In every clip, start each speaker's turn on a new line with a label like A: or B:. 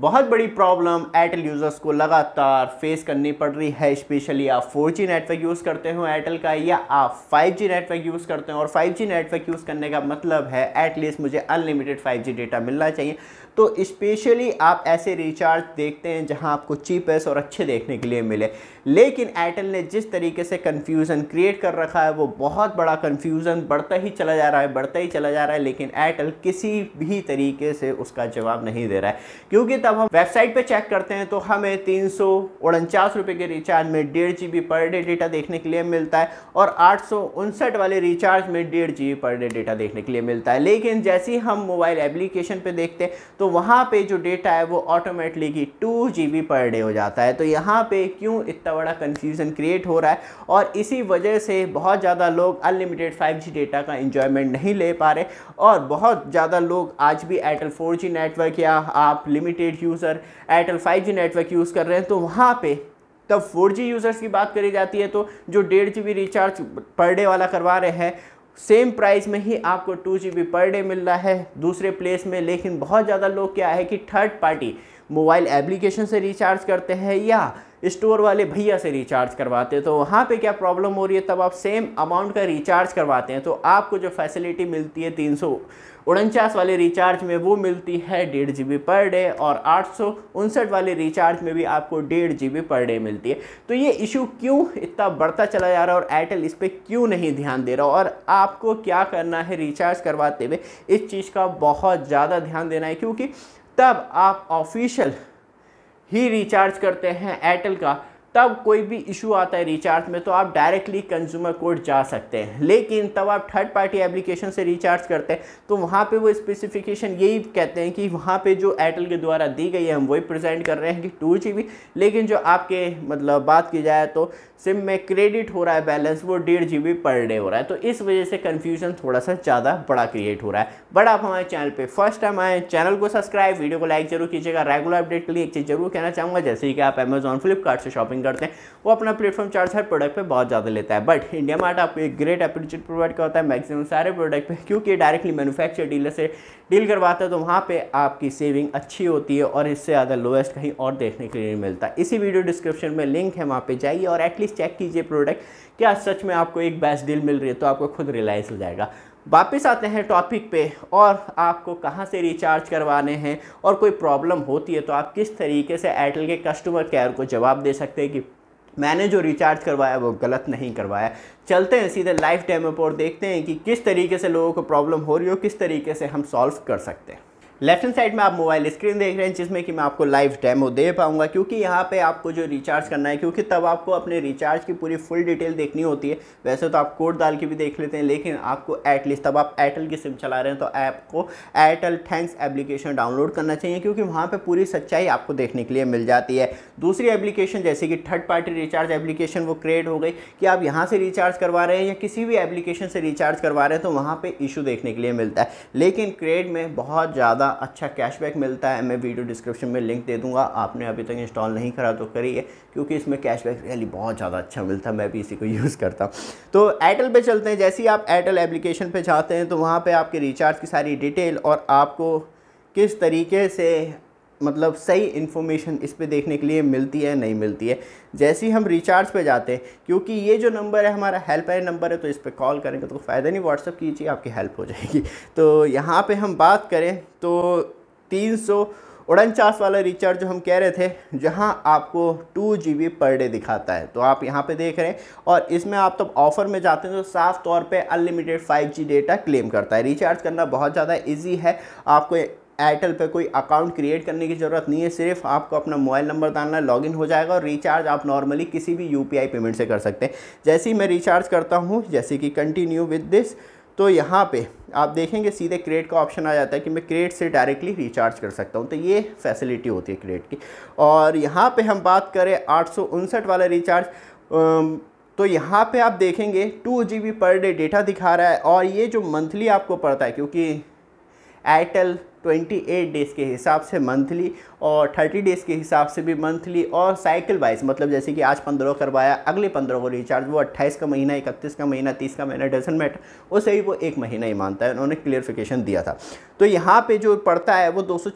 A: बहुत बड़ी problem Airtel users को लगातार फेस करनी पड़ रही है स्पेशली आप 4G नेटवर्क यूज़ करते हो एयरटेल का या आप 5G नेटवर्क यूज़ करते हो और 5G नेटवर्क यूज़ करने का मतलब है एटलीस्ट मुझे अनलिमिटेड 5G डेटा मिलना चाहिए तो स्पेशली आप ऐसे रिचार्ज देखते हैं जहां आपको चीपेस्ट और अच्छे देखने के लिए मिले लेकिन एयरटेल ने जिस तरीके से कन्फ्यूज़न क्रिएट कर रखा है वो बहुत बड़ा कन्फ्यूज़न बढ़ता ही चला जा रहा है बढ़ता ही चला जा रहा है लेकिन एयरटेल किसी भी तरीके से उसका जवाब नहीं दे रहा है क्योंकि तब हम वेबसाइट पे चेक करते हैं तो हमें तीन सौ के रिचार्ज में डेढ़ जी पर डे डेटा देखने के लिए मिलता है और आठ वाले रिचार्ज में डेढ़ जी पर डे डेटा देखने के लिए मिलता है लेकिन जैसे ही हम मोबाइल एप्लीकेशन पे देखते हैं तो वहाँ पे जो डेटा है वो automatically to ji per day हो जाता है तो यहाँ पर क्यों इतना बड़ा कन्फ्यूज़न क्रिएट हो रहा है और इसी वजह से बहुत ज़्यादा लोग अनलिमिटेड फाइव डेटा का इन्जॉयमेंट नहीं ले पा रहे और बहुत ज़्यादा लोग आज भी एयरटेल फोर नेटवर्क या आप limited prepaid user Airtel five G network use कर रहे हैं तो वहाँ पे तब फोर जी यूज़र्स की बात करी जाती है तो जो डेढ़ G B recharge per day वाला करवा रहे हैं सेम प्राइस में ही आपको two G B per day मिल रहा है दूसरे प्लेस में लेकिन बहुत ज़्यादा लोग क्या है कि थर्ड पार्टी मोबाइल एप्लीकेशन से रिचार्ज करते हैं या स्टोर वाले भैया से रिचार्ज करवाते हैं तो वहाँ पे क्या प्रॉब्लम हो रही है तब आप सेम अमाउंट का रिचार्ज करवाते हैं तो आपको जो फैसिलिटी मिलती है तीन सौ उनचास वाले रिचार्ज में वो मिलती है डेढ़ जी बी पर डे और आठ सौ उनसठ वाले रिचार्ज में भी आपको डेढ़ जी बी पर डे मिलती है तो ये इशू क्यों इतना बढ़ता चला जा रहा है और एयरटेल इस पर क्यों नहीं ध्यान दे रहा और आपको क्या करना है रिचार्ज करवाते हुए इस चीज़ का बहुत ज़्यादा ध्यान देना है क्योंकि तब आप ऑफिशियल ही रिचार्ज करते हैं एयरटेल का तब कोई भी इशू आता है रिचार्ज में तो आप डायरेक्टली कंज्यूमर कोर्ट जा सकते हैं लेकिन तब आप थर्ड पार्टी एप्लीकेशन से रिचार्ज करते हैं तो वहाँ पे वो स्पेसिफिकेशन यही कहते हैं कि वहाँ पे जो एयरटेल के द्वारा दी गई है हम वही प्रेजेंट कर रहे हैं कि टू जी लेकिन जो आपके मतलब बात की जाए तो सिम में क्रेडिट हो रहा है बैलेंस वो डेढ़ जी पर डे हो रहा है तो इस वजह से कन्फ्यूजन थोड़ा सा ज़्यादा बड़ा क्रिएट हो रहा है बट आप हमारे चैनल पर फर्स्ट टाइम आए चैनल को सब्सक्राइब वीडियो को लाइक जरूर कीजिएगा रेगुलर अपडेट के लिए एक चीज़ जरूर कहना चाहूँगा जैसे कि आप अमेजॉन फ्लिपकार्ट से शॉपिंग करते हैं वो अपना प्लेटफॉर्म चार्ज हर प्रोडक्ट पे बहुत ज़्यादा लेता है बट इंडिया मार्ट आपको एक ग्रेट अपॉर्चुनिटी प्रोवाइड करता है मैक्सिमम सारे प्रोडक्ट पे क्योंकि डायरेक्टली मैनुफैक्चर डीलर से डील करवाता है तो वहाँ पर आपकी सेविंग अच्छी होती है और इससे ज़्यादा लोएस्ट कहीं और देखने के लिए मिलता है इसी वीडियो डिस्क्रिप्शन में लिंक है वहाँ पर जाइए और एटलीस्ट चेक कीजिए प्रोडक्ट क्या सच में आपको एक बेस्ट डील मिल रही है तो आपको खुद रियलाइज़ हो जाएगा वापस आते हैं टॉपिक पे और आपको कहाँ से रिचार्ज करवाने हैं और कोई प्रॉब्लम होती है तो आप किस तरीके से एयरटेल के कस्टमर केयर को जवाब दे सकते हैं कि मैंने जो रिचार्ज करवाया वो गलत नहीं करवाया चलते हैं सीधे लाइफ टाइम पर देखते हैं कि किस तरीके से लोगों को प्रॉब्लम हो रही हो किस तरीके से हम सॉल्व कर सकते हैं लेफ्ट हैंड साइड में आप मोबाइल स्क्रीन देख रहे हैं जिसमें कि मैं आपको लाइव डेमो दे पाऊंगा क्योंकि यहाँ पे आपको जो रिचार्ज करना है क्योंकि तब आपको अपने रिचार्ज की पूरी फुल डिटेल देखनी होती है वैसे तो आप कोड डाल के भी देख लेते हैं लेकिन आपको एटलीस्ट तब आप एयरटेल की सिम चला रहे हैं तो ऐप को एयरटेल थैंक्स एप्लीकेशन डाउनलोड करना चाहिए क्योंकि वहाँ पर पूरी सच्चाई आपको देखने के लिए मिल जाती है दूसरी एप्लीकेशन जैसे कि थर्ड पार्टी रिचार्ज एप्लीकेशन वो क्रिएट हो गई कि आप यहाँ से रिचार्ज करवा रहे हैं या किसी भी एप्लीकेशन से रिचार्ज करवा रहे हैं तो वहाँ पर इशू देखने के लिए मिलता है लेकिन क्रेड में बहुत ज़्यादा अच्छा कैशबैक मिलता है मैं वीडियो डिस्क्रिप्शन में लिंक दे दूंगा आपने अभी तक इंस्टॉल नहीं करा तो करिए क्योंकि इसमें कैशबैक रियली बहुत ज़्यादा अच्छा मिलता है मैं भी इसी को यूज़ करता हूँ तो एयरटेल पे चलते हैं जैसे ही आप एयरटेल एप्लीकेशन पे जाते हैं तो वहाँ पर आपके रिचार्ज की सारी डिटेल और आपको किस तरीके से मतलब सही इन्फॉर्मेशन इस पर देखने के लिए मिलती है नहीं मिलती है जैसे ही हम रिचार्ज पे जाते हैं क्योंकि ये जो नंबर है हमारा हेल्पलाइन नंबर है तो इस पर कॉल करेंगे तो फ़ायदा नहीं व्हाट्सअप कीजिए आपकी हेल्प हो जाएगी तो यहाँ पर हम बात करें तो तीन सौ उनचास वाला रिचार्ज जो हम कह रहे थे जहां आपको टू जी पर डे दिखाता है तो आप यहां पे देख रहे हैं और इसमें आप तब तो ऑफ़र में जाते हैं तो साफ तौर पे अनलिमिटेड 5G डेटा क्लेम करता है रिचार्ज करना बहुत ज़्यादा इजी है आपको एयरटेल पे कोई अकाउंट क्रिएट करने की ज़रूरत नहीं है सिर्फ आपको अपना मोबाइल नंबर डालना है लॉगिन हो जाएगा और रिचार्ज आप नॉर्मली किसी भी यू पेमेंट से कर सकते हैं जैसे ही मैं रिचार्ज करता हूँ जैसे कि कंटिन्यू विद दिस तो यहाँ पे आप देखेंगे सीधे क्रेड का ऑप्शन आ जाता है कि मैं क्रेड से डायरेक्टली रिचार्ज कर सकता हूँ तो ये फैसिलिटी होती है क्रेड की और यहाँ पे हम बात करें आठ वाला रिचार्ज तो यहाँ पे आप देखेंगे to ji per day data दिखा रहा है और ये जो मंथली आपको पड़ता है क्योंकि एयरटेल 28 डेज़ के हिसाब से मंथली और 30 डेज़ के हिसाब से भी मंथली और साइकिल वाइज मतलब जैसे कि आज पंद्रह करवाया अगले पंद्रह को रिचार्ज वो अट्ठाईस का महीना इकतीस का महीना तीस का महीना डजन मैटर उसे ही वो एक महीना ही मानता है उन्होंने क्लियरफिकेशन दिया था तो यहाँ पर जो पड़ता है वो दो सौ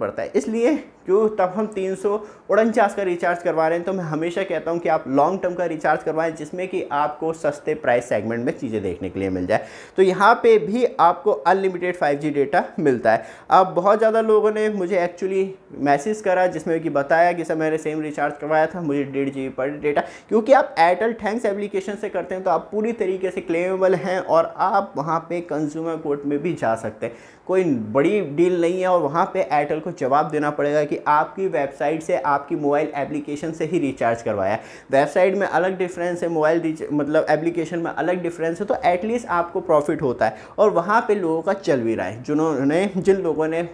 A: पड़ता है इसलिए क्यों तब हम तीन सौ का रिचार्ज करवा रहे हैं तो मैं हमेशा कहता हूँ कि आप लॉन्ग टर्म का रिचार्ज करवाएं जिसमें कि आपको सस्ते प्राइस सेगमेंट में चीज़ें देखने के लिए मिल जाए तो यहाँ पे भी आपको अनलिमिटेड 5G डेटा मिलता है अब बहुत ज़्यादा लोगों ने मुझे एक्चुअली मैसेज करा जिसमें कि बताया कि सर मैंने सेम रिचार्ज करवाया था मुझे डेढ़ जी पर डेटा क्योंकि आप एयरटेल थैंक्स एप्लीकेशन से करते हैं तो आप पूरी तरीके से क्लेमेबल हैं और आप वहाँ पर कंज्यूमर कोर्ट में भी जा सकते हैं कोई बड़ी डील नहीं है और वहाँ पर एयरटेल को जवाब देना पड़ेगा बल्कि आपकी वेबसाइट से आपकी मोबाइल एप्लीकेशन से ही रिचार्ज करवाया वेबसाइट में अलग डिफरेंस है मोबाइल मतलब एप्लीकेशन में अलग डिफरेंस है तो एटलीस्ट आपको प्रॉफिट होता है और वहाँ पर लोगों का चल भी रहा है जिन्होंने जिन लोगों ने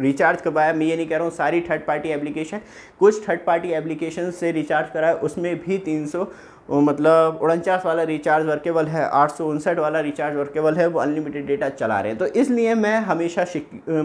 A: रिचार्ज करवाया मैं ये नहीं कह रहा हूँ सारी थर्ड पार्टी एप्लीकेशन कुछ थर्ड पार्टी एप्लीकेशन से रिचार्ज कराया उसमें भी तीन सौ मतलब उनचास वाला रिचार्ज वर्केबल है आठ सौ उनसठ वाला रिचार्ज वर्केबल है वो अनलिमिटेड डेटा चला रहे हैं तो इसलिए मैं हमेशा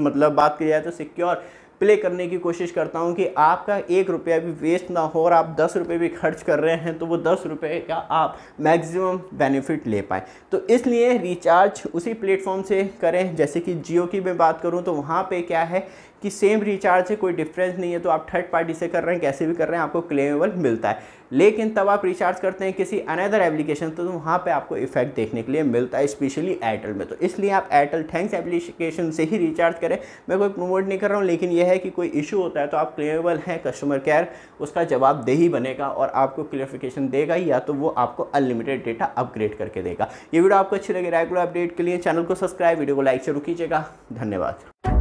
A: मतलब बात की जाए तो सिक्योर प्ले करने की कोशिश करता हूँ कि आपका एक रुपया भी वेस्ट ना हो और आप दस रुपये भी खर्च कर रहे हैं तो वो दस रुपये का आप मैक्सिमम बेनिफिट ले पाएँ तो इसलिए रिचार्ज उसी प्लेटफॉर्म से करें जैसे कि जियो की मैं बात करूँ तो वहाँ पर क्या है कि सेम रिचार्ज है कोई डिफरेंस नहीं है तो आप थर्ड पार्टी से कर रहे हैं कैसे भी कर रहे हैं आपको क्लेमेबल मिलता है लेकिन तब आप रिचार्ज करते हैं किसी अनदर एप्लीकेशन तो, तो वहाँ पे आपको इफेक्ट देखने के लिए मिलता है स्पेशली एयरटेल में तो इसलिए आप एयरटेल थैंक्स एप्लीकेशन से ही रिचार्ज करें मैं कोई प्रमोट नहीं कर रहा हूँ लेकिन यह है कि कोई इशू होता है तो आप क्लेमेबल हैं कस्टमर केयर उसका जवाब दे ही बनेगा और आपको क्लियरिफिकेशन देगा या तो वो आपको अनलिमिटेड डेटा अपग्रेड करके देगा ये वीडियो आपको अच्छी लगे रेगुलर अपडेट के लिए चैनल को सब्सक्राइब वीडियो को लाइक जरूर कीजिएगा धन्यवाद